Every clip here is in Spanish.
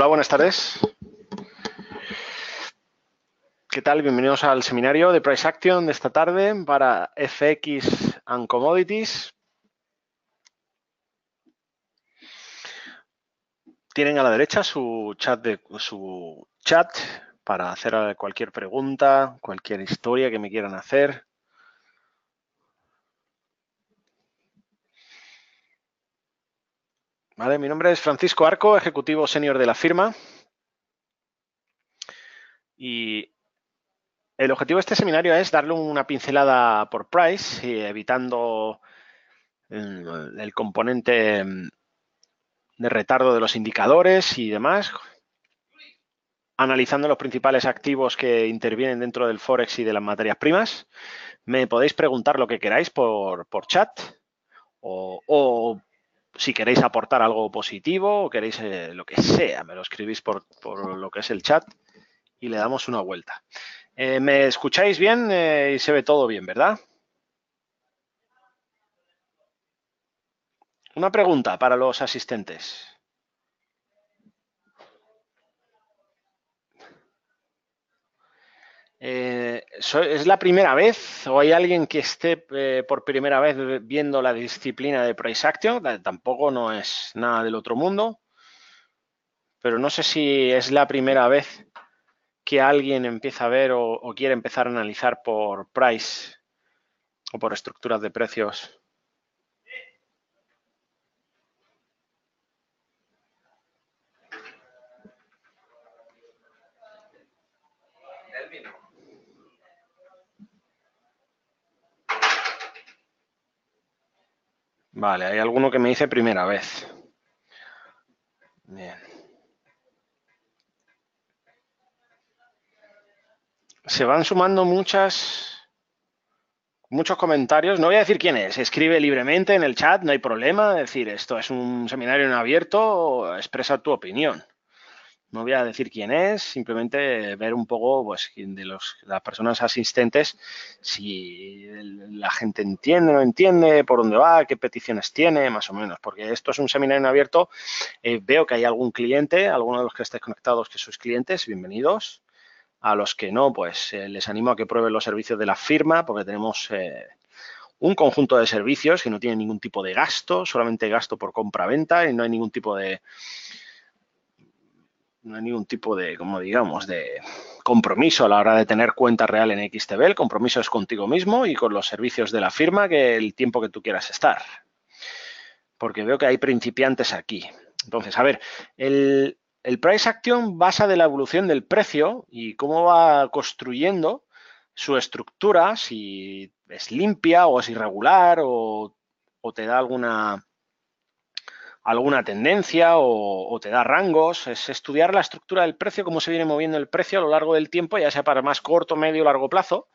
Hola, buenas tardes. ¿Qué tal? Bienvenidos al seminario de Price Action de esta tarde para FX and Commodities. Tienen a la derecha su chat su chat para hacer cualquier pregunta, cualquier historia que me quieran hacer. mi nombre es Francisco Arco, ejecutivo senior de la firma. Y el objetivo de este seminario es darle una pincelada por price, eh, evitando mm, el componente mm, de retardo de los indicadores y demás, analizando los principales activos que intervienen dentro del Forex y de las materias primas. Me podéis preguntar lo que queráis por, chat o, o si queréis aportar algo positivo o queréis eh, lo que sea, me lo escribís por, por, lo que es el chat y le damos una vuelta. Eh, ¿Me escucháis bien eh, y se ve todo bien, verdad? Una pregunta para los asistentes. Eh, ¿Es la primera vez o hay alguien que esté eh, por primera vez viendo la disciplina de price action? Tampoco no es nada del otro mundo, pero no sé si es la primera vez que alguien empieza a ver o quiere empezar a analizar por price o por estructuras de precios Vale, hay alguno que me dice primera vez. Bien. Se van sumando muchas muchos comentarios. No voy a decir quién es, escribe libremente en el chat, no hay problema. Es decir, esto es un seminario en abierto, expresa tu opinión. No voy a decir quién es, simplemente ver un poco pues, de las personas asistentes si la gente entiende, o no entiende, por dónde va, qué peticiones tiene, más o menos. Porque esto es un seminario abierto. Eh, veo que hay algún cliente, alguno de los que esté conectados que sus clientes, bienvenidos. A los que no, pues eh, les animo a que prueben los servicios de la firma porque tenemos... Eh, un conjunto de servicios que no tiene ningún tipo de gasto, solamente gasto por compra-venta y no hay ningún tipo de, no hay ningún tipo de, como digamos, de compromiso a la hora de tener cuenta real en XTB. El compromiso es contigo mismo y con los servicios de la firma que el tiempo que tú quieras estar. Porque veo que hay principiantes aquí. Entonces, a ver, el, price action basa de la evolución del precio y cómo va construyendo su estructura, si es limpia o es irregular o te da alguna alguna tendencia o, te da rangos, es estudiar la estructura del precio, cómo se viene moviendo el precio a lo largo del tiempo, ya sea para más corto, medio o largo plazo.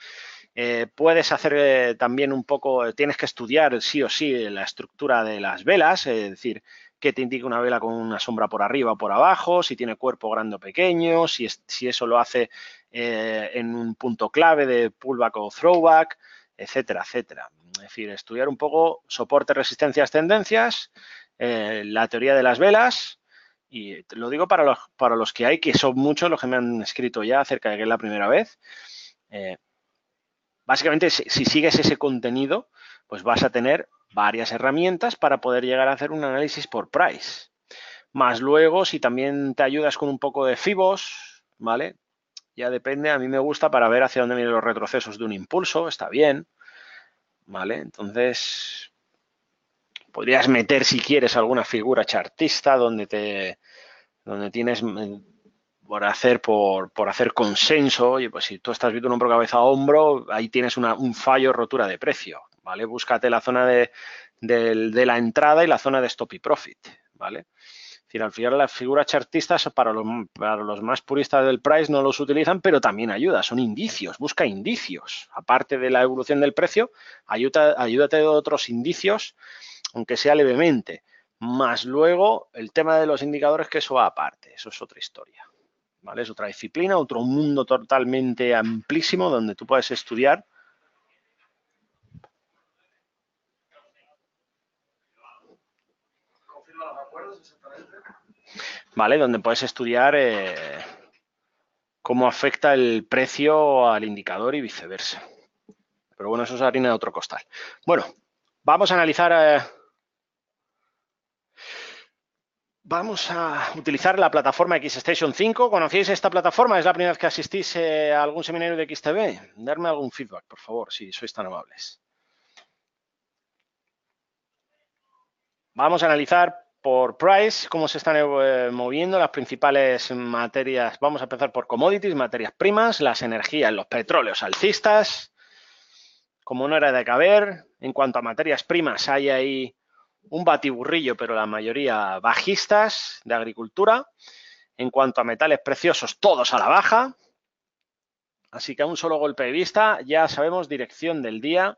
Eh, puedes hacer eh, también un poco, tienes que estudiar sí o sí la estructura de las velas, es decir, qué te indica una vela con una sombra por arriba o por abajo, si tiene cuerpo grande o pequeño, si, si eso lo hace eh, en un punto clave de pullback o throwback, etcétera, etcétera. Es decir, estudiar un poco soporte, resistencias, tendencias, eh, la teoría de las velas, y lo digo para los, para los que hay, que son muchos los que me han escrito ya acerca de que es la primera vez. Eh, básicamente, si, si, sigues ese contenido, pues vas a tener varias herramientas para poder llegar a hacer un análisis por price. Más luego, si también te ayudas con un poco de FIBOS, ¿vale? Ya depende, a mí me gusta para ver hacia dónde vienen los retrocesos de un impulso, está bien, ¿vale? Entonces, podrías meter si quieres alguna figura chartista donde te donde tienes mm, por hacer por, hacer consenso, oye, pues si tú estás viendo un hombro cabeza a hombro, ahí tienes una, un fallo rotura de precio, ¿vale? Búscate la zona de, la entrada y la zona de stop y profit, ¿vale? al final las figuras chartistas para los, para los más puristas del price no los utilizan, pero también ayuda, son indicios, busca indicios. Aparte de la evolución del precio, ayúdate de otros indicios aunque sea levemente. Más luego el tema de los indicadores, que eso va aparte, eso es otra historia. ¿vale? Es otra disciplina, otro mundo totalmente amplísimo donde tú puedes estudiar. Confirma los acuerdos ¿Vale? Donde puedes estudiar eh, cómo afecta el precio al indicador y viceversa. Pero bueno, eso es harina de otro costal. Bueno, vamos a analizar. Eh, Vamos a utilizar la plataforma XStation 5. ¿Conocéis esta plataforma? ¿Es la primera vez que asistís eh, a algún seminario de XTB? Darme algún feedback, por favor, si sois tan amables. Vamos a analizar por price, cómo se están eh, moviendo las principales materias. Vamos a empezar por commodities, materias primas, las energías, los petróleos alcistas. Como no era de caber, en cuanto a materias primas, hay ahí un batiburrillo, pero la mayoría bajistas de agricultura. En cuanto a metales preciosos, todos a la baja. Así que a un solo golpe de vista ya sabemos dirección del día,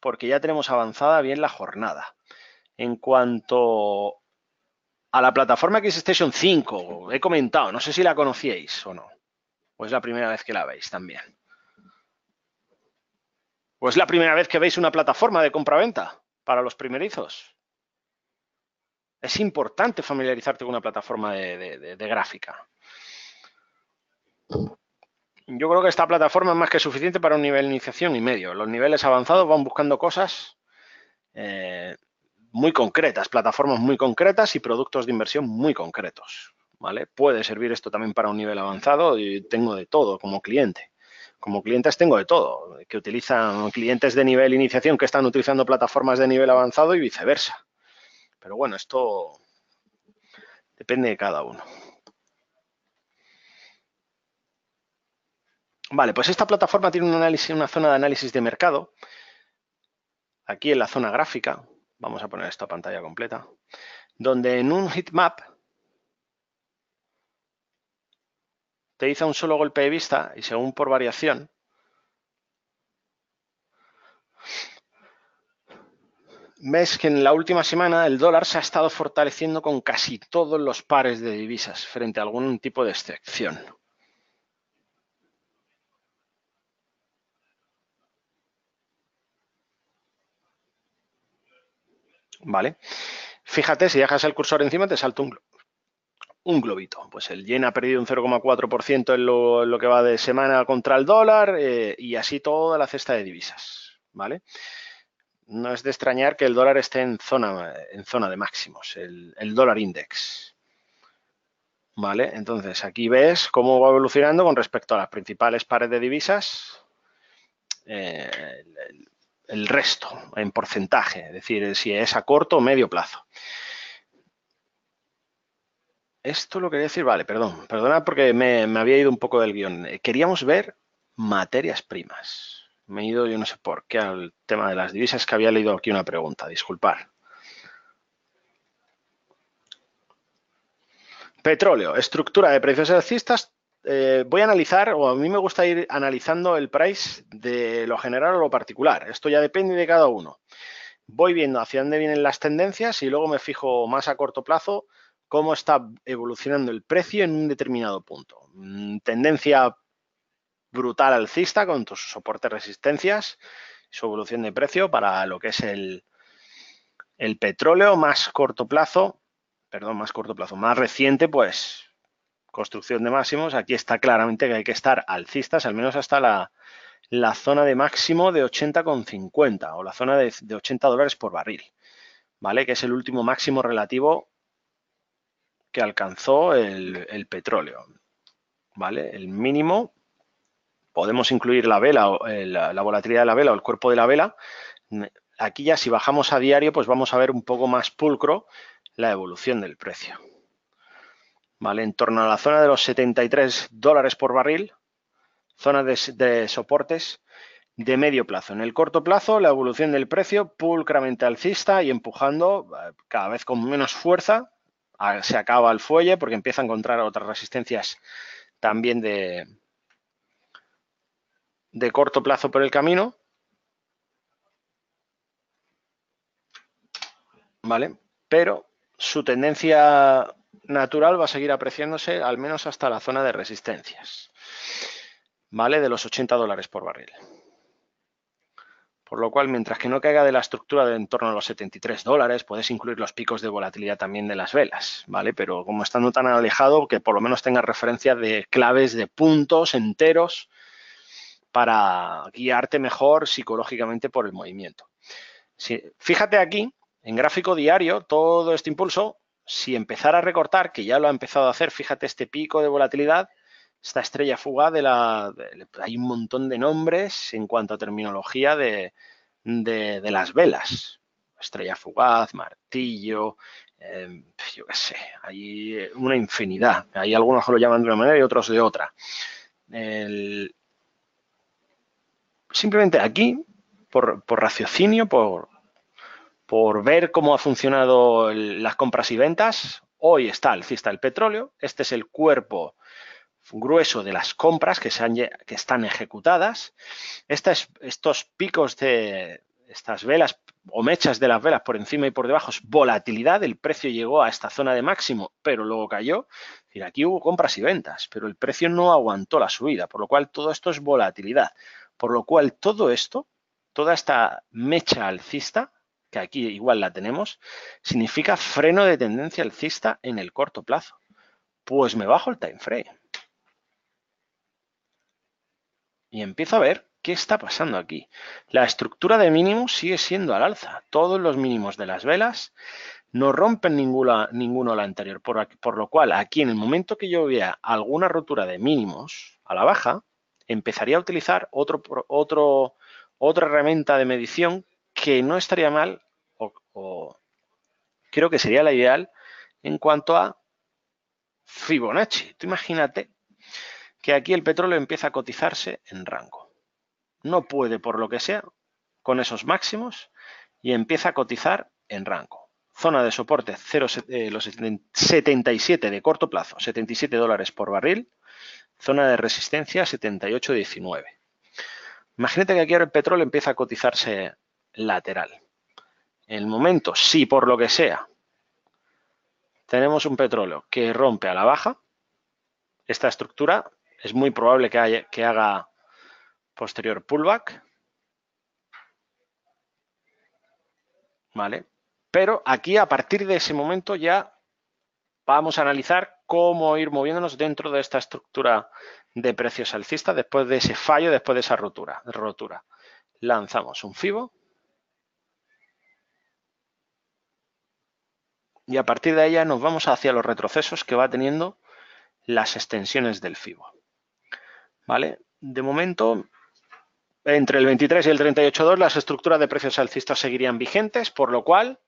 porque ya tenemos avanzada bien la jornada. En cuanto a la plataforma Station 5, he comentado, no sé si la conocíais o no, o es la primera vez que la veis también. ¿O es la primera vez que veis una plataforma de compra-venta? para los primerizos. Es importante familiarizarte con una plataforma de, gráfica. Yo creo que esta plataforma es más que suficiente para un nivel de iniciación y medio. Los niveles avanzados van buscando cosas eh, muy concretas, plataformas muy concretas y productos de inversión muy concretos. ¿vale? Puede servir esto también para un nivel avanzado y tengo de todo como cliente como clientes tengo de todo, que utilizan clientes de nivel iniciación que están utilizando plataformas de nivel avanzado y viceversa. Pero bueno, esto depende de cada uno. Vale, pues esta plataforma tiene un análisis, una zona de análisis de mercado. Aquí en la zona gráfica, vamos a poner esta pantalla completa, donde en un heatmap te hizo un solo golpe de vista y según por variación, ves que en la última semana el dólar se ha estado fortaleciendo con casi todos los pares de divisas frente a algún tipo de excepción. ¿Vale? Fíjate, si dejas el cursor encima te salta un, un globito. Pues el yen ha perdido un 0,4% en lo, que va de semana contra el dólar eh, y así toda la cesta de divisas, ¿vale? No es de extrañar que el dólar esté en zona, en zona de máximos, el, dólar index. ¿Vale? Entonces, aquí ves cómo va evolucionando con respecto a las principales pares de divisas. Eh, el, el resto en porcentaje, es decir, si es a corto o medio plazo esto lo quería decir, vale, perdón, perdona porque me, había ido un poco del guión. Eh, queríamos ver materias primas. Me he ido, yo no sé por qué, al tema de las divisas que había leído aquí una pregunta, disculpar. Petróleo, estructura de precios alcistas. Eh, voy a analizar, o a mí me gusta ir analizando el price de lo general o lo particular. Esto ya depende de cada uno. Voy viendo hacia dónde vienen las tendencias y luego me fijo más a corto plazo cómo está evolucionando el precio en un determinado punto. Mm, tendencia brutal alcista con sus soportes resistencias, su evolución de precio para lo que es el, petróleo más corto plazo, perdón, más corto plazo, más reciente, pues construcción de máximos. Aquí está claramente que hay que estar alcistas, al menos hasta la, zona de máximo de 80,50 o la zona de, de 80 dólares por barril, ¿vale? Que es el último máximo relativo que alcanzó el, petróleo. ¿Vale? El mínimo, podemos incluir la vela, eh, la, la volatilidad de la vela o el cuerpo de la vela. Aquí ya si bajamos a diario, pues vamos a ver un poco más pulcro la evolución del precio. ¿Vale? En torno a la zona de los 73 dólares por barril, zona de, de, soportes de medio plazo. En el corto plazo, la evolución del precio pulcramente alcista y empujando eh, cada vez con menos fuerza se acaba el fuelle porque empieza a encontrar otras resistencias también de, de corto plazo por el camino. ¿Vale? Pero su tendencia natural va a seguir apreciándose al menos hasta la zona de resistencias. ¿Vale? De los 80 dólares por barril. Por lo cual, mientras que no caiga de la estructura de en torno a los 73 dólares, puedes incluir los picos de volatilidad también de las velas, ¿vale? Pero como estando tan alejado, que por lo menos tengas referencia de claves de puntos enteros para guiarte mejor psicológicamente por el movimiento. Si, fíjate aquí, en gráfico diario, todo este impulso, si empezara a recortar, que ya lo ha empezado a hacer, fíjate este pico de volatilidad, esta estrella fugaz de la... hay un montón de nombres en cuanto a terminología de, de, las velas. Estrella fugaz, martillo, em, yo qué sé, hay una infinidad. Hay algunos que lo llaman de una manera y otros de otra. Simplemente aquí, por, raciocinio, por, por, ver cómo ha funcionado las compras y ventas, hoy está el petróleo, este es el cuerpo grueso de las compras que, se que están ejecutadas. Estas, estos picos de estas velas o mechas de las velas por encima y por debajo es volatilidad. El precio llegó a esta zona de máximo, pero luego cayó. aquí hubo compras y ventas, pero el precio no aguantó la subida, por lo cual todo esto es volatilidad. Por lo cual todo esto, toda esta mecha alcista, que aquí igual la tenemos, significa freno de tendencia alcista en el corto plazo. Pues me bajo el time frame y empiezo a ver qué está pasando aquí. La estructura de mínimos sigue siendo al alza. Todos los mínimos de las velas no rompen ninguna, ninguno la anterior, por, lo cual aquí en el momento que yo vea alguna rotura de mínimos a la baja, empezaría a utilizar otro, otra herramienta de medición que no estaría mal o, o creo que sería la ideal en cuanto a Fibonacci. Tú imagínate que aquí el petróleo empieza a cotizarse en rango. No puede, por lo que sea, con esos máximos y empieza a cotizar en rango. Zona de soporte 0, eh, los 77 de corto plazo, 77 dólares por barril. Zona de resistencia 78,19. Imagínate que aquí ahora el petróleo empieza a cotizarse lateral. En el momento, si por lo que sea, tenemos un petróleo que rompe a la baja, esta estructura es muy probable que, haga posterior pullback. ¿Vale? Pero aquí, a partir de ese momento, ya vamos a analizar cómo ir moviéndonos dentro de esta estructura de precios alcistas después de ese fallo, después de esa rotura. rotura. Lanzamos un FIBO. Y a partir de ella nos vamos hacia los retrocesos que va teniendo las extensiones del FIBO. ¿vale? De momento, entre el 23 y el 38.2 las estructuras de precios alcistas seguirían vigentes, por lo cual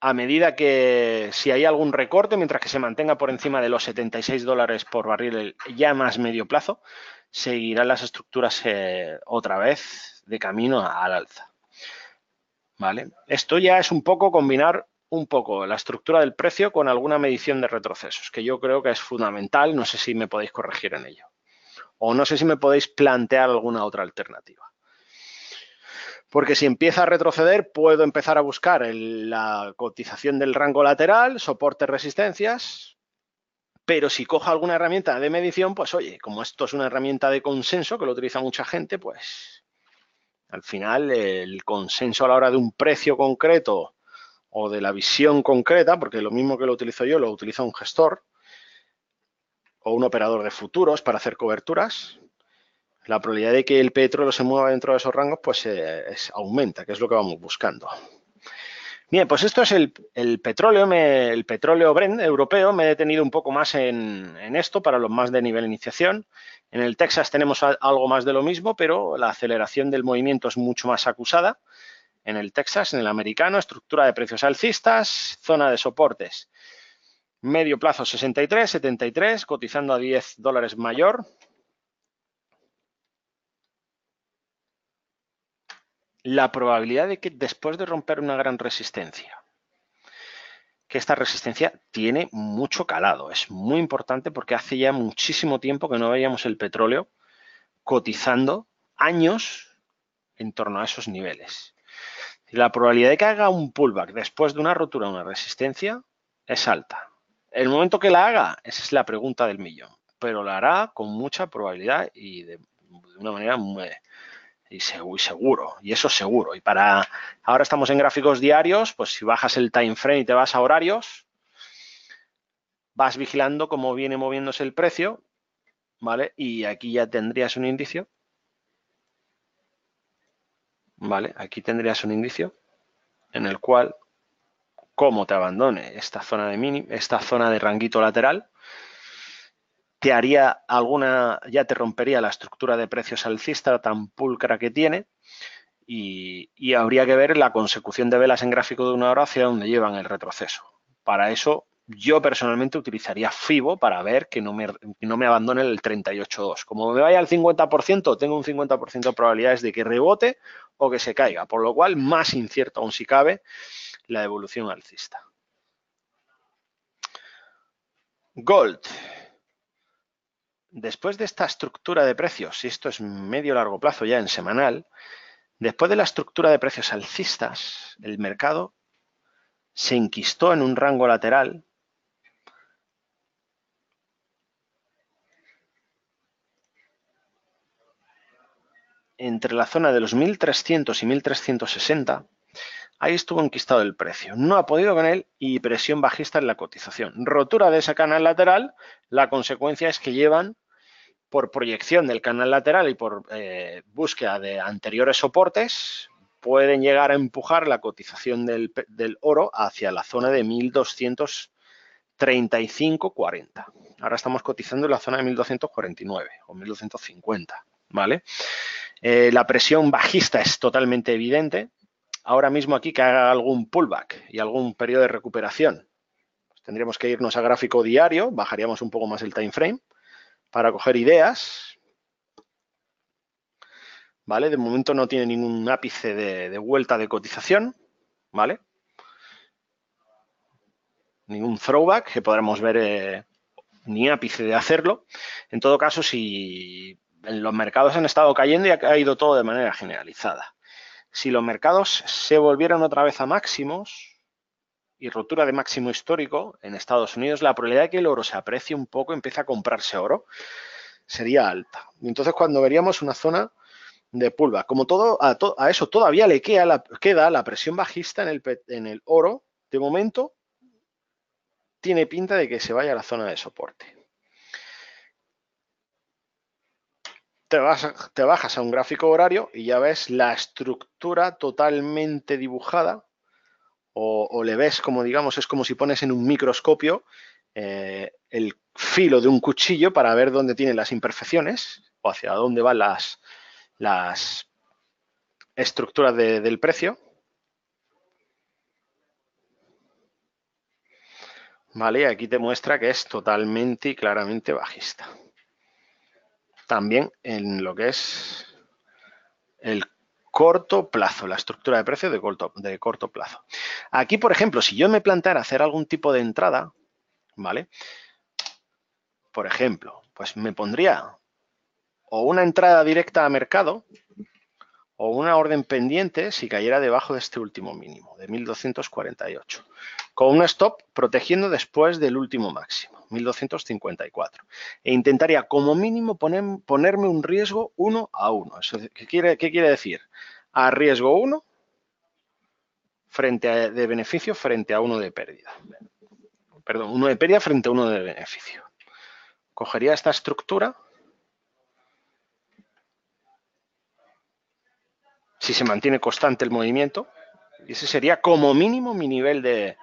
a medida que si hay algún recorte, mientras que se mantenga por encima de los 76 dólares por barril ya más medio plazo, seguirán las estructuras eh, otra vez de camino al alza. ¿Vale? Esto ya es un poco combinar un poco la estructura del precio con alguna medición de retrocesos, que yo creo que es fundamental. No sé si me podéis corregir en ello. O no sé si me podéis plantear alguna otra alternativa. Porque si empieza a retroceder, puedo empezar a buscar la cotización del rango lateral, soporte, resistencias. Pero si cojo alguna herramienta de medición, pues oye, como esto es una herramienta de consenso que lo utiliza mucha gente, pues al final el consenso a la hora de un precio concreto o de la visión concreta, porque lo mismo que lo utilizo yo lo utiliza un gestor o un operador de futuros para hacer coberturas, la probabilidad de que el petróleo se mueva dentro de esos rangos pues eh, aumenta, que es lo que vamos buscando. Bien, pues esto es el, petróleo, el petróleo Brent europeo. Me he detenido un poco más en, en, esto para los más de nivel iniciación. En el Texas tenemos algo más de lo mismo, pero la aceleración del movimiento es mucho más acusada en el Texas, en el americano, estructura de precios alcistas, zona de soportes. Medio plazo 63, 73, cotizando a 10 dólares mayor. La probabilidad de que después de romper una gran resistencia, que esta resistencia tiene mucho calado, es muy importante porque hace ya muchísimo tiempo que no veíamos el petróleo cotizando años en torno a esos niveles. La probabilidad de que haga un pullback después de una rotura o una resistencia es alta. El momento que la haga, esa es la pregunta del millón, pero la hará con mucha probabilidad y de, una manera muy, y seguro, y eso seguro. Y para ahora estamos en gráficos diarios, pues si bajas el time frame y te vas a horarios, vas vigilando cómo viene moviéndose el precio, ¿vale? Y aquí ya tendrías un indicio ¿vale? Aquí tendrías un indicio en el cual, como te abandone esta zona de mini, esta zona de ranguito lateral, te haría alguna, ya te rompería la estructura de precios alcista tan pulcra que tiene y, y habría que ver la consecución de velas en gráfico de una hora hacia donde llevan el retroceso. Para eso yo personalmente utilizaría FIBO para ver que no me, no me abandone el 38.2. Como me vaya al 50%, tengo un 50% de probabilidades de que rebote o que se caiga, por lo cual más incierto aún si cabe la evolución alcista. Gold. Después de esta estructura de precios, y esto es medio largo plazo ya en semanal, después de la estructura de precios alcistas, el mercado se inquistó en un rango lateral entre la zona de los 1300 y 1360, ahí estuvo conquistado el precio. No ha podido con él y presión bajista en la cotización. Rotura de ese canal lateral, la consecuencia es que llevan por proyección del canal lateral y por eh, búsqueda de anteriores soportes, pueden llegar a empujar la cotización del, del oro hacia la zona de 1235-40. Ahora estamos cotizando en la zona de 1249 o 1250. ¿vale? Eh, la presión bajista es totalmente evidente. Ahora mismo aquí que haga algún pullback y algún periodo de recuperación. Pues tendríamos que irnos a gráfico diario, bajaríamos un poco más el time frame para coger ideas. ¿Vale? De momento no tiene ningún ápice de, vuelta de cotización, ¿vale? Ningún throwback que podremos ver eh, ni ápice de hacerlo. En todo caso, si los mercados han estado cayendo y ha caído todo de manera generalizada. Si los mercados se volvieran otra vez a máximos y rotura de máximo histórico en Estados Unidos, la probabilidad de que el oro se aprecie un poco, empiece a comprarse oro, sería alta. Y entonces cuando veríamos una zona de pulva, como todo a, eso todavía le queda la, presión bajista en el oro, de momento tiene pinta de que se vaya a la zona de soporte. te, bajas a un gráfico horario y ya ves la estructura totalmente dibujada o, le ves como, digamos, es como si pones en un microscopio eh, el filo de un cuchillo para ver dónde tiene las imperfecciones o hacia dónde van las, las estructuras del precio. Vale, aquí te muestra que es totalmente y claramente bajista también en lo que es el corto plazo, la estructura de precio de corto, de corto plazo. Aquí, por ejemplo, si yo me planteara hacer algún tipo de entrada, ¿vale? Por ejemplo, pues me pondría o una entrada directa a mercado o una orden pendiente si cayera debajo de este último mínimo, de 1248 con un stop protegiendo después del último máximo, 1254. E intentaría como mínimo ponerme un riesgo 1 a 1. Eso, ¿qué, quiere, ¿Qué quiere decir? A riesgo 1 frente a, de beneficio frente a 1 de pérdida. Perdón, 1 de pérdida frente a 1 de beneficio. Cogería esta estructura. Si se mantiene constante el movimiento, y ese sería como mínimo mi nivel de,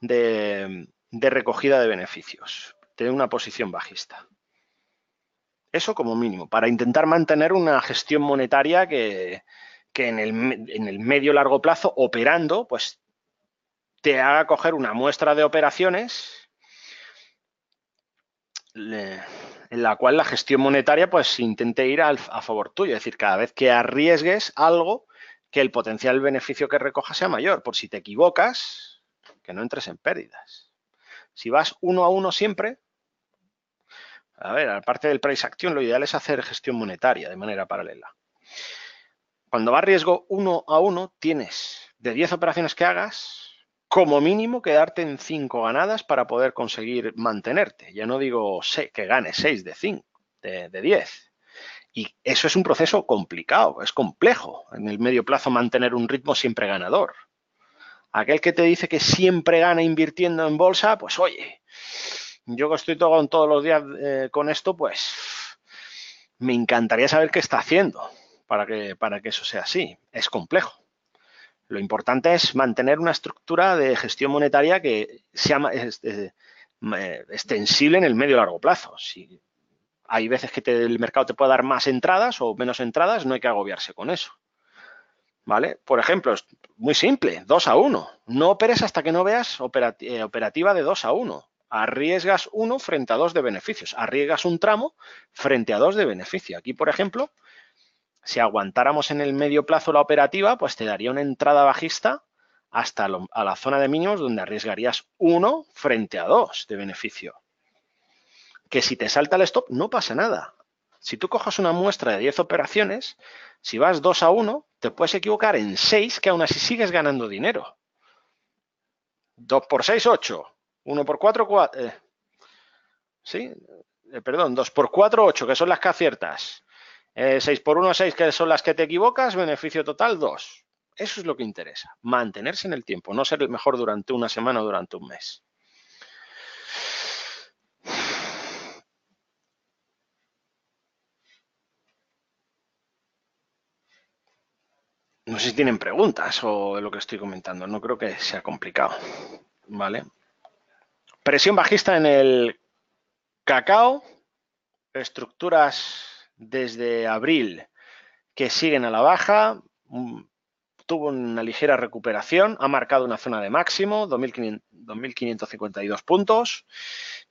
Mm, de, recogida de beneficios, de una posición bajista. Eso como mínimo, para intentar mantener una gestión monetaria que, en el, en el medio largo plazo, operando, pues te haga coger una muestra de operaciones en la cual la gestión monetaria pues intente ir a favor tuyo, es decir, cada vez que arriesgues algo, que el potencial beneficio que recoja sea mayor. Por si te equivocas, que no entres en pérdidas. Si vas uno a uno siempre, a ver, aparte del price action, lo ideal es hacer gestión monetaria de manera paralela. Cuando va a riesgo uno a uno, tienes de 10 operaciones que hagas, como mínimo quedarte en 5 ganadas para poder conseguir mantenerte. Ya no digo que ganes 6 de 5, de 10. Y eso es un proceso complicado, es complejo. En el medio plazo mantener un ritmo siempre ganador. Aquel que te dice que siempre gana invirtiendo en bolsa, pues oye, yo que estoy todos los días eh, con esto, pues me encantaría saber qué está haciendo para que, para que eso sea así. Es complejo. Lo importante es mantener una estructura de gestión monetaria que sea extensible en el medio y largo plazo. Si hay veces que el mercado te puede dar más entradas o menos entradas, no hay que agobiarse con eso. ¿Vale? Por ejemplo, es muy simple, 2 a 1. No operes hasta que no veas eh, operativa de 2 a 1. Arriesgas 1 frente a 2 de beneficios. Arriesgas un tramo frente a 2 de beneficio. Aquí, por ejemplo, si aguantáramos en el medio plazo la operativa, pues te daría una entrada bajista hasta a la zona de mínimos donde arriesgarías 1 frente a 2 de beneficio. Que si te salta el stop, no pasa nada. Si tú cojas una muestra de 10 operaciones, si vas 2 a 1, te puedes equivocar en 6 que aún así sigues ganando dinero. 2 por 6, 8. 1 por 4, 4. Eh, sí, eh, perdón, 2 por 4, 8, que son las que aciertas. Eh, 6 por 1, 6, que son las que te equivocas. Beneficio total, 2. Eso es lo que interesa. Mantenerse en el tiempo, no ser el mejor durante una semana o durante un mes. No sé si tienen preguntas o lo que estoy comentando. No creo que sea complicado. ¿Vale? Presión bajista en el cacao. Estructuras desde abril que siguen a la baja. Mm, tuvo una ligera recuperación. Ha marcado una zona de máximo, 2.552 puntos.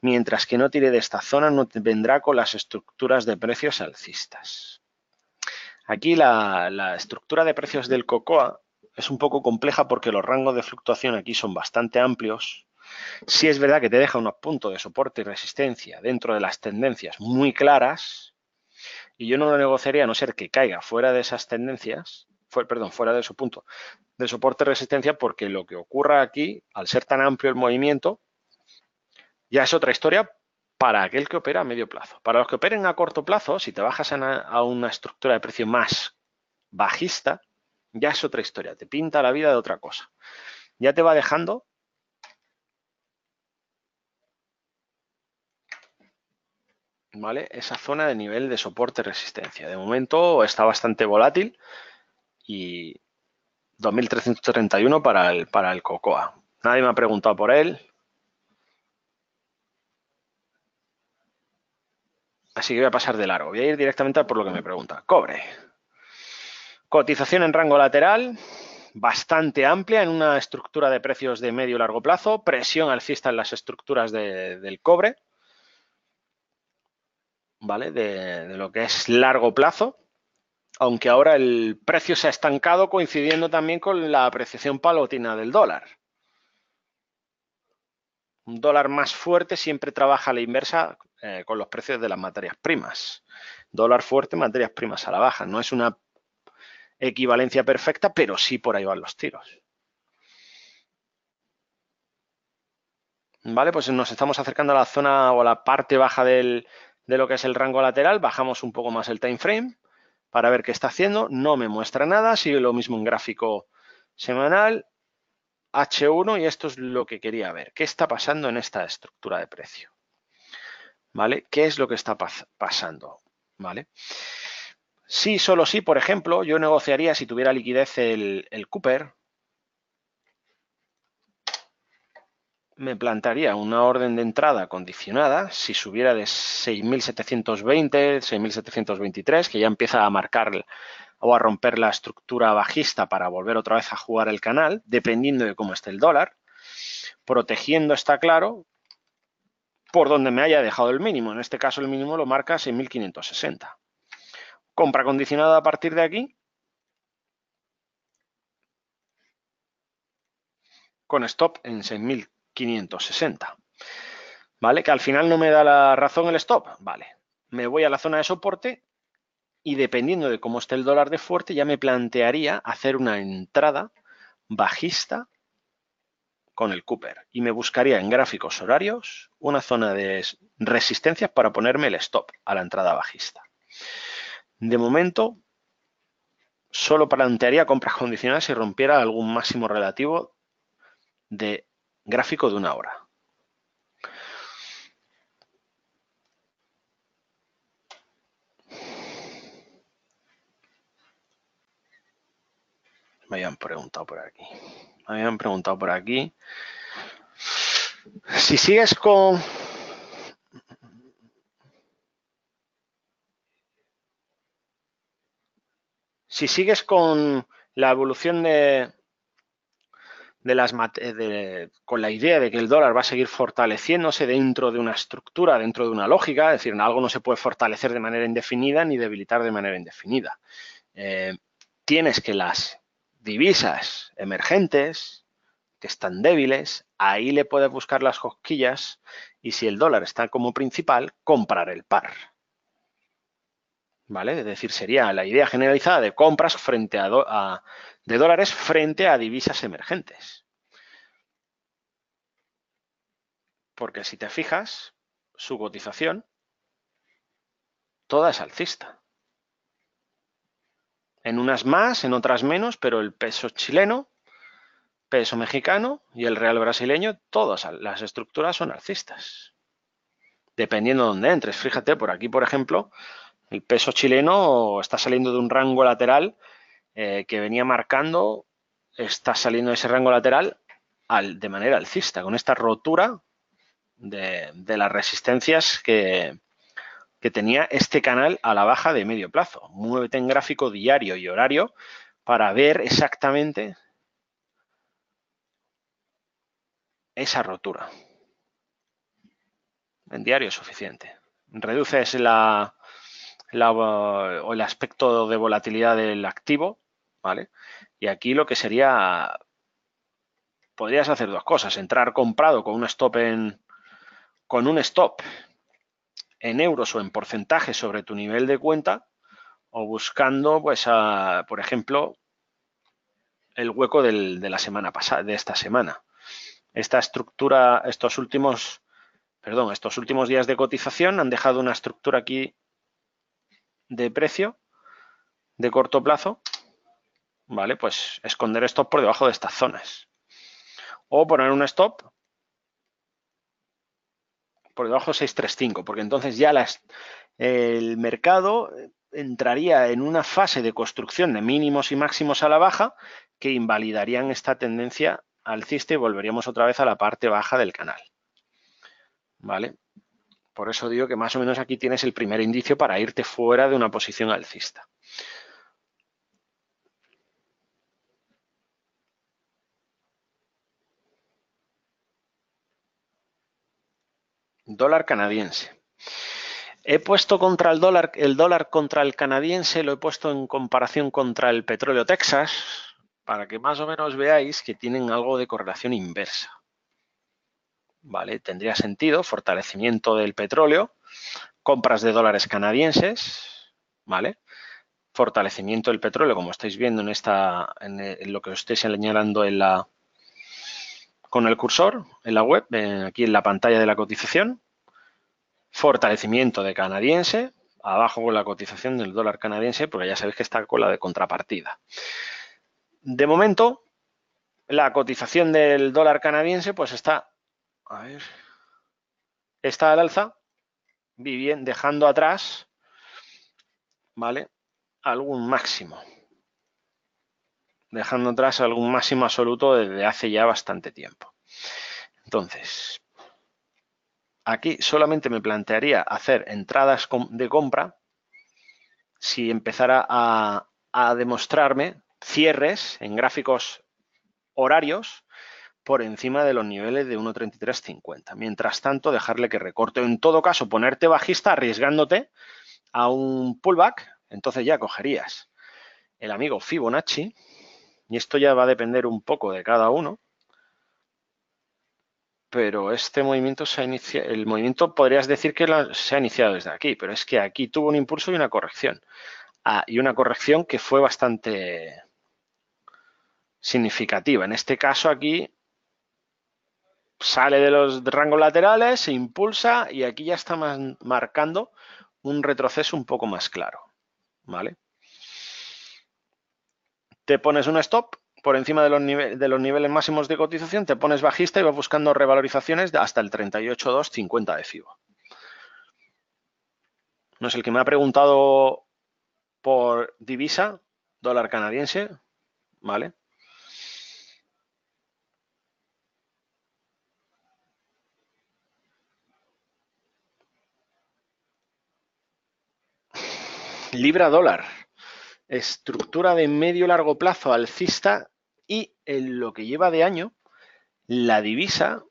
Mientras que no tire de esta zona, no vendrá con las estructuras de precios alcistas. Aquí la, estructura de precios del cocoa es un poco compleja porque los rangos de fluctuación aquí son bastante amplios. Sí es verdad que te deja unos puntos de soporte y resistencia dentro de las tendencias muy claras y yo no lo negociaría a no ser que caiga fuera de esas tendencias, perdón, fuera de su punto de soporte y resistencia porque lo que ocurra aquí, al ser tan amplio el movimiento, ya es otra historia para aquel que opera a medio plazo. Para los que operen a corto plazo, si te bajas a una, estructura de precio más bajista, ya es otra historia, te pinta la vida de otra cosa. Ya te va dejando... ¿Vale? Esa zona de nivel de soporte resistencia. De momento está bastante volátil y 2331 para el, para el Cocoa. Nadie me ha preguntado por él, Así que voy a pasar de largo. Voy a ir directamente por lo que me pregunta. Cobre. Cotización en rango lateral, bastante amplia en una estructura de precios de medio y largo plazo, presión alcista en las estructuras del cobre, ¿vale? De, de, lo que es largo plazo, aunque ahora el precio se ha estancado coincidiendo también con la apreciación palotina del dólar. Un dólar más fuerte siempre trabaja a la inversa eh, con los precios de las materias primas. Dólar fuerte, materias primas a la baja. No es una equivalencia perfecta, pero sí por ahí van los tiros. Vale, pues nos estamos acercando a la zona o a la parte baja del, de lo que es el rango lateral. Bajamos un poco más el time frame para ver qué está haciendo. No me muestra nada. Sigue lo mismo en gráfico semanal. H1 y esto es lo que quería ver. ¿Qué está pasando en esta estructura de precio? ¿Qué es lo que está pasando? ¿Vale? Sí, solo sí, por ejemplo, yo negociaría si tuviera liquidez el, el Cooper. Me plantaría una orden de entrada condicionada si subiera de 6.720, 6.723, que ya empieza a marcar o a romper la estructura bajista para volver otra vez a jugar el canal, dependiendo de cómo esté el dólar. Protegiendo está claro, por donde me haya dejado el mínimo. En este caso el mínimo lo marca 6.560. Compra condicionada a partir de aquí. Con stop en 6.560. ¿Vale? Que al final no me da la razón el stop. Vale. Me voy a la zona de soporte y dependiendo de cómo esté el dólar de fuerte ya me plantearía hacer una entrada bajista con el Cooper y me buscaría en gráficos horarios una zona de resistencias para ponerme el stop a la entrada bajista. De momento, solo plantearía compras condicionales si rompiera algún máximo relativo de gráfico de una hora. Me habían preguntado por aquí habían preguntado por aquí. Si sigues con... Si sigues con la evolución de, de las, eh, con la idea de que el dólar va a seguir fortaleciéndose dentro de una estructura, dentro de una lógica, es decir, algo no se puede fortalecer de manera indefinida ni debilitar de manera indefinida. Eh, tienes que las divisas emergentes que están débiles, ahí le puedes buscar las cosquillas y si el dólar está como principal, comprar el par. ¿Vale? Es decir, sería la idea generalizada de compras frente a, de dólares frente a divisas emergentes. Porque si te fijas, su cotización, toda es alcista en unas más, en otras menos, pero el peso chileno, peso mexicano y el real brasileño, todas las estructuras son alcistas. Dependiendo de dónde entres. Fíjate, por aquí, por ejemplo, el peso chileno está saliendo de un rango lateral eh, que venía marcando, está saliendo de ese rango lateral de manera alcista, con esta rotura de las resistencias que, que tenía este canal a la baja de medio plazo. Muévete en gráfico diario y horario para ver exactamente esa rotura. En diario es suficiente. Reduces la, o el aspecto de volatilidad del activo, ¿vale? Y aquí lo que sería, podrías hacer dos cosas, entrar comprado con un stop en, con un stop en euros o en porcentaje sobre tu nivel de cuenta o buscando, pues, a, por ejemplo, el hueco de la semana pasada, de esta semana. Esta estructura, estos últimos, perdón, estos últimos días de cotización han dejado una estructura aquí de precio de corto plazo, ¿vale? Pues esconder esto por debajo de estas zonas. O poner un stop por debajo 635, porque entonces ya el mercado entraría en una fase de construcción de mínimos y máximos a la baja que invalidarían esta tendencia alcista y volveríamos otra vez a la parte baja del canal. ¿Vale? Por eso digo que más o menos aquí tienes el primer indicio para irte fuera de una posición alcista. dólar canadiense. He puesto contra el dólar, el dólar contra el canadiense, lo he puesto en comparación contra el petróleo Texas, para que más o menos veáis que tienen algo de correlación inversa. ¿Vale? Tendría sentido fortalecimiento del petróleo, compras de dólares canadienses, ¿vale? Fortalecimiento del petróleo, como estáis viendo en esta, en lo que os estoy señalando en la, con el cursor en la web, aquí en la pantalla de la cotización, Fortalecimiento de canadiense, abajo con la cotización del dólar canadiense, porque ya sabéis que está con la de contrapartida. De momento, la cotización del dólar canadiense pues está, está al alza, bien, dejando atrás, ¿vale? Algún máximo. Dejando atrás algún máximo absoluto desde hace ya bastante tiempo. Entonces, Aquí solamente me plantearía hacer entradas de compra si empezara a, demostrarme cierres en gráficos horarios por encima de los niveles de 1.3350. Mientras tanto, dejarle que recorte. En todo caso, ponerte bajista arriesgándote a un pullback. Entonces ya cogerías el amigo Fibonacci. Y esto ya va a depender un poco de cada uno pero este movimiento se ha iniciado, el movimiento podrías decir que se ha iniciado desde aquí, pero es que aquí tuvo un impulso y una corrección. Ah, y una corrección que fue bastante significativa. En este caso aquí sale de los rangos laterales, se impulsa y aquí ya está marcando un retroceso un poco más claro. ¿Vale? Te pones un stop por encima de los, de los, niveles máximos de cotización, te pones bajista y vas buscando revalorizaciones de hasta el 38.250 de FIBO. No es el que me ha preguntado por divisa, dólar canadiense, ¿vale? Libra dólar. Estructura de medio largo plazo alcista y en lo que lleva de año, la divisa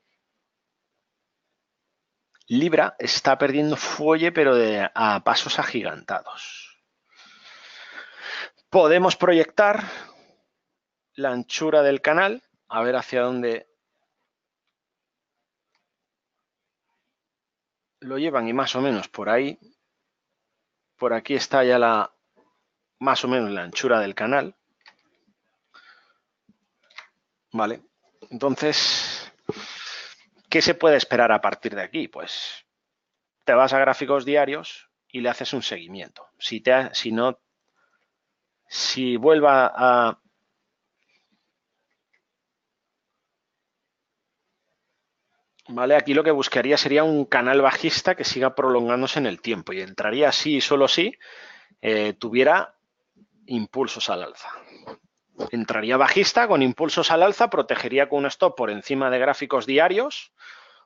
Libra está perdiendo fuelle, pero de, a pasos agigantados. Podemos proyectar la anchura del canal, a ver hacia dónde lo llevan y más o menos por ahí. Por aquí está ya la más o menos la anchura del canal. Vale, entonces, ¿qué se puede esperar a partir de aquí? Pues te vas a gráficos diarios y le haces un seguimiento. Si, te si no, si vuelva a... Vale, aquí lo que buscaría sería un canal bajista que siga prolongándose en el tiempo y entraría así y solo si eh, tuviera impulsos al alza. Entraría bajista con impulsos al alza, protegería con un stop por encima de gráficos diarios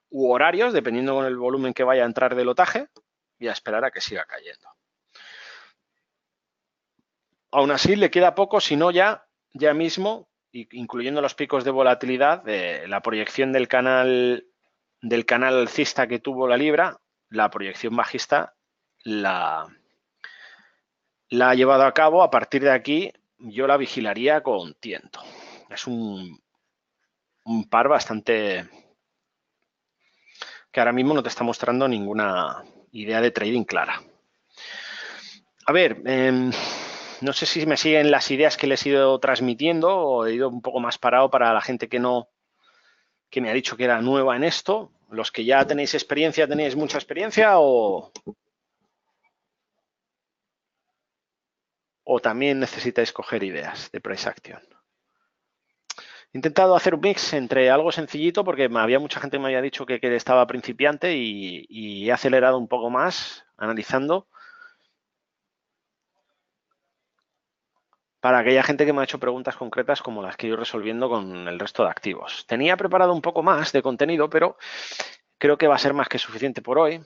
u horarios, dependiendo con el volumen que vaya a entrar del lotaje, y a esperar a que siga cayendo. Aún así, le queda poco, si no ya, ya mismo, incluyendo los picos de volatilidad, de la proyección del canal, del canal alcista que tuvo la libra, la proyección bajista la, la ha llevado a cabo. A partir de aquí, yo la vigilaría con tiento. Es un, par bastante que ahora mismo no te está mostrando ninguna idea de trading clara. A ver, em, no sé si me siguen las ideas que les he ido transmitiendo o he ido un poco más parado para la gente que no, que me ha dicho que era nueva en esto. Los que ya tenéis experiencia, tenéis mucha experiencia o, o también necesitáis coger ideas de price action. He intentado hacer un mix entre algo sencillito porque había mucha gente que me había dicho que, estaba principiante y, y, he acelerado un poco más analizando. Para aquella gente que me ha hecho preguntas concretas como las que yo resolviendo con el resto de activos. Tenía preparado un poco más de contenido, pero creo que va a ser más que suficiente por hoy.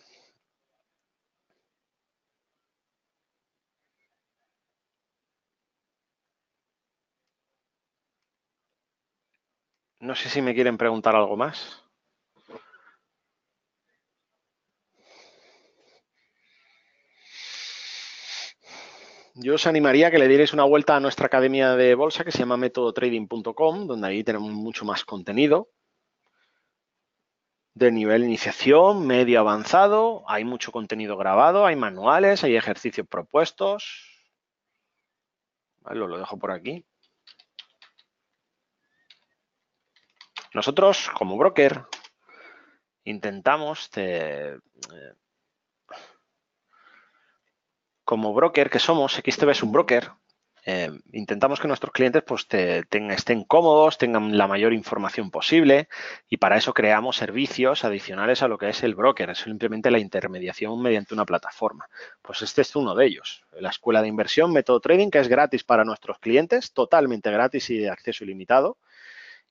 No sé si me quieren preguntar algo más. Yo os animaría a que le dierais una vuelta a nuestra academia de bolsa que se llama metodotrading.com, donde ahí tenemos mucho más contenido de nivel iniciación, medio avanzado, hay mucho contenido grabado, hay manuales, hay ejercicios propuestos. lo dejo por aquí. Nosotros, como broker, intentamos, eh, como broker que somos, XTB es un broker, eh, intentamos que nuestros clientes pues, estén cómodos, tengan la mayor información posible y para eso creamos servicios adicionales a lo que es el broker, es simplemente la intermediación mediante una plataforma. Pues este es uno de ellos, la escuela de inversión, método trading, que es gratis para nuestros clientes, totalmente gratis y de acceso ilimitado.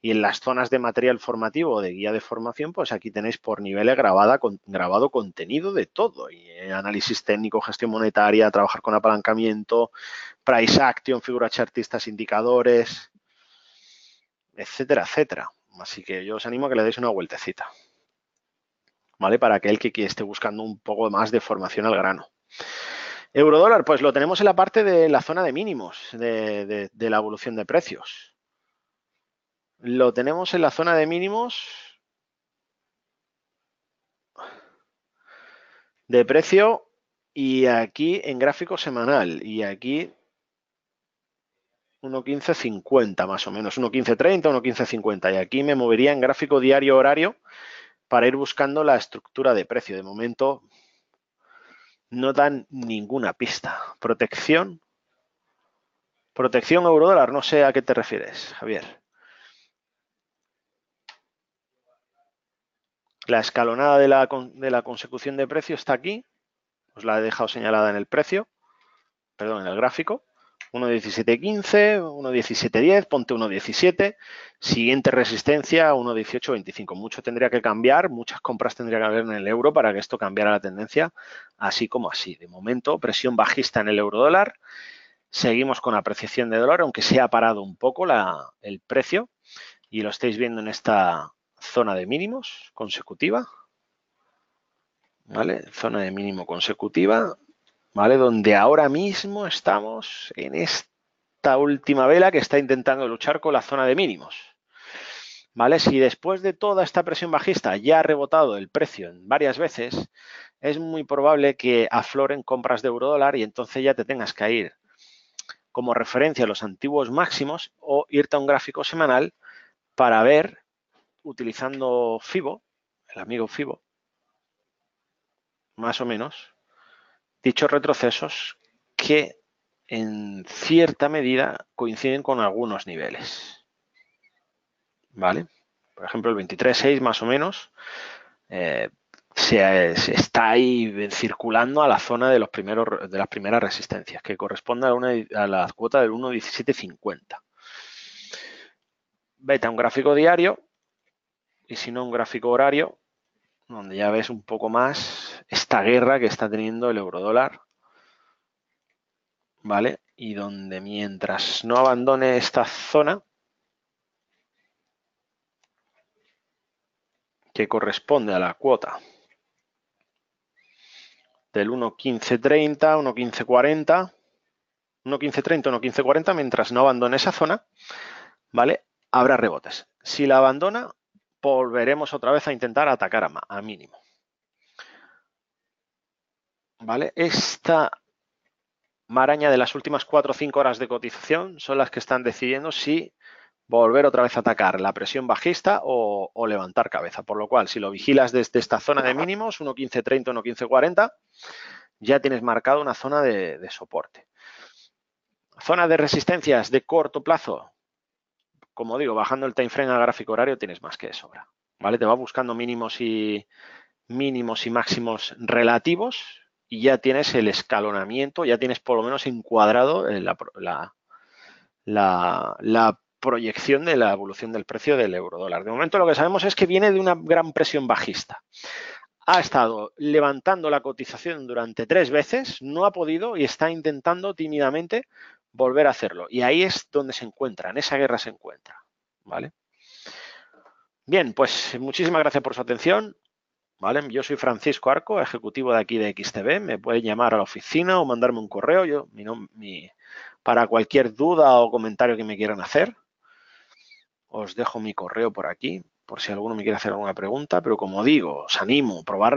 Y en las zonas de material formativo o de guía de formación, pues aquí tenéis por niveles grabada, grabado contenido de todo. Y eh, análisis técnico, gestión monetaria, trabajar con apalancamiento, price action, figuras chartistas, indicadores, etcétera, etcétera. Así que yo os animo a que le deis una vueltecita. ¿Vale? Para aquel que esté buscando un poco más de formación al grano. Eurodólar, pues lo tenemos en la parte de la zona de mínimos de la evolución de precios. Lo tenemos en la zona de mínimos de precio y aquí en gráfico semanal y aquí 1.1550 más o menos, 1.1530, 1.1550 y aquí me movería en gráfico diario horario para ir buscando la estructura de precio. De momento no dan ninguna pista. Protección, protección euro no sé a qué te refieres, Javier. La escalonada de la, consecución de precio está aquí. Os la he dejado señalada en el precio, perdón, en el gráfico. 1.17.15, 1.17.10, ponte 1.17, siguiente resistencia 1.18.25. Mucho tendría que cambiar, muchas compras tendría que haber en el euro para que esto cambiara la tendencia, así como así. De momento, presión bajista en el euro dólar, seguimos con apreciación de dólar, aunque se ha parado un poco el precio y lo estáis viendo en esta, zona de mínimos consecutiva, ¿vale? Zona de mínimo consecutiva, ¿vale? Donde ahora mismo estamos en esta última vela que está intentando luchar con la zona de mínimos, ¿vale? Si después de toda esta presión bajista ya ha rebotado el precio en varias veces, es muy probable que afloren compras de euro dólar y entonces ya te tengas que ir como referencia a los antiguos máximos o irte a un gráfico semanal para ver utilizando Fibo, el amigo Fibo, más o menos, dichos retrocesos que en cierta medida coinciden con algunos niveles. ¿Vale? Por ejemplo, el 23.6 más o menos eh, se, está ahí circulando a la zona de, los primeros, de las primeras resistencias, que corresponde a, una, a la cuota del 1.1750. Beta, un gráfico diario, y si no un gráfico horario, donde ya ves un poco más esta guerra que está teniendo el euro dólar. ¿vale? Y donde mientras no abandone esta zona, que corresponde a la cuota del 1.1530, 1.1540, 1.1530, 1.1540, mientras no abandone esa zona, ¿vale? Habrá rebotes. Si la abandona, volveremos otra vez a intentar atacar a, mínimo. ¿Vale? Esta maraña de las últimas 4 o 5 horas de cotización son las que están decidiendo si volver otra vez a atacar la presión bajista o, levantar cabeza. Por lo cual, si lo vigilas desde esta zona de mínimos, 1.1530, 1.1540, ya tienes marcado una zona de soporte. Zona de resistencias de corto plazo, como digo, bajando el time frame a gráfico horario tienes más que de sobra. ¿Vale? Te va buscando mínimos y mínimos y máximos relativos y ya tienes el escalonamiento, ya tienes por lo menos encuadrado eh, la, la proyección de la evolución del precio del euro dólar. De momento lo que sabemos es que viene de una gran presión bajista. Ha estado levantando la cotización durante tres veces, no ha podido y está intentando tímidamente volver a hacerlo. Y ahí es donde se encuentra, en esa guerra se encuentra. ¿Vale? Bien, pues muchísimas gracias por su atención. ¿Vale? Yo soy Francisco Arco, ejecutivo de aquí de XTB. Me pueden llamar a la oficina o mandarme un correo yo, mi, para cualquier duda o comentario que me quieran hacer. Os dejo mi correo por aquí, por si alguno me quiere hacer alguna pregunta, pero como digo, os animo a probar,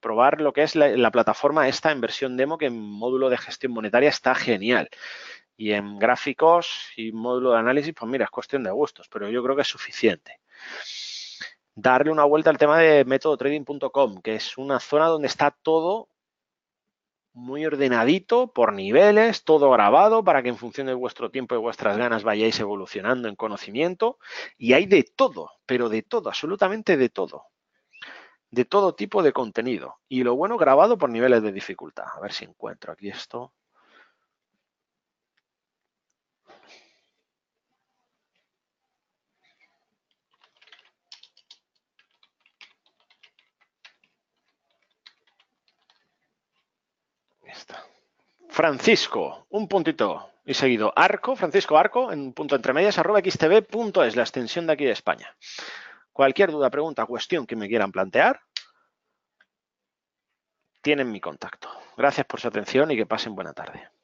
probar lo que es la, la plataforma esta en versión demo que en módulo de gestión monetaria está genial. Y en gráficos y módulo de análisis, pues mira, es cuestión de gustos, pero yo creo que es suficiente. Darle una vuelta al tema de metodotrading.com, que es una zona donde está todo muy ordenadito, por niveles, todo grabado para que en función de vuestro tiempo y vuestras ganas vayáis evolucionando en conocimiento. Y hay de todo, pero de todo, absolutamente de todo. De todo tipo de contenido. Y lo bueno grabado por niveles de dificultad. A ver si encuentro aquí esto. Francisco, un puntito. Y seguido arco, Francisco Arco, en punto entre medias, arroba xtb.es, la extensión de aquí de España. Cualquier duda, pregunta, cuestión que me quieran plantear, tienen mi contacto. Gracias por su atención y que pasen buena tarde.